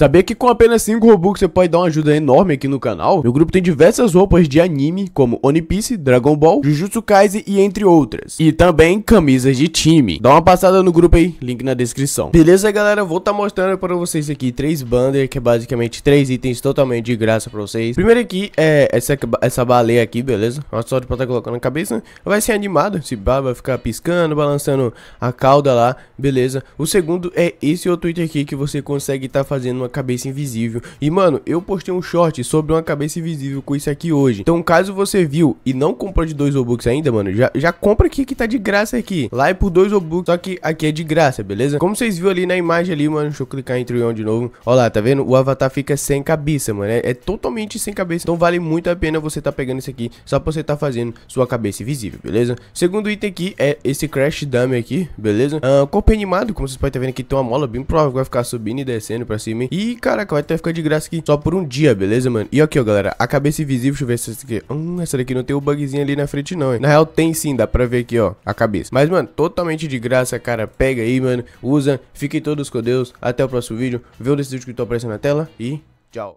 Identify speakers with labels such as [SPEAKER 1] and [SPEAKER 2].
[SPEAKER 1] Saber que com apenas 5 Robux você pode dar uma ajuda enorme aqui no canal? Meu grupo tem diversas roupas de anime, como One Piece, Dragon Ball, Jujutsu Kaisen e entre outras. E também camisas de time. Dá uma passada no grupo aí, link na descrição. Beleza, galera? Vou estar tá mostrando para vocês aqui três banners, que é basicamente três itens totalmente de graça para vocês. Primeiro aqui é essa, essa baleia aqui, beleza? Uma sorte pra estar tá colocando na cabeça. Vai ser animado, esse bar vai ficar piscando, balançando a cauda lá, beleza? O segundo é esse outro item aqui que você consegue estar tá fazendo uma cabeça invisível. E mano, eu postei um short sobre uma cabeça invisível com isso aqui hoje. Então caso você viu e não comprou de dois Robux ainda, mano, já, já compra aqui que tá de graça aqui. Lá é por dois Robux, só que aqui é de graça, beleza? Como vocês viram ali na imagem ali, mano, deixa eu clicar em Trion de novo. Ó lá, tá vendo? O avatar fica sem cabeça, mano. É, é totalmente sem cabeça. Então vale muito a pena você tá pegando isso aqui só pra você tá fazendo sua cabeça invisível, beleza? Segundo item aqui é esse Crash Dummy aqui, beleza? Uh, corpo animado, como vocês podem estar tá vendo aqui, tem uma mola bem provável que vai ficar subindo e descendo pra cima. E e, caraca, vai até ficar de graça aqui só por um dia, beleza, mano? E aqui, ó, galera, a cabeça invisível, deixa eu ver se essa aqui... Hum, essa daqui não tem o bugzinho ali na frente, não, hein? Na real, tem sim, dá pra ver aqui, ó, a cabeça. Mas, mano, totalmente de graça, cara. Pega aí, mano, usa. Fiquem todos com Deus. Até o próximo vídeo. Vê o desse vídeo que tá aparecendo na tela e tchau.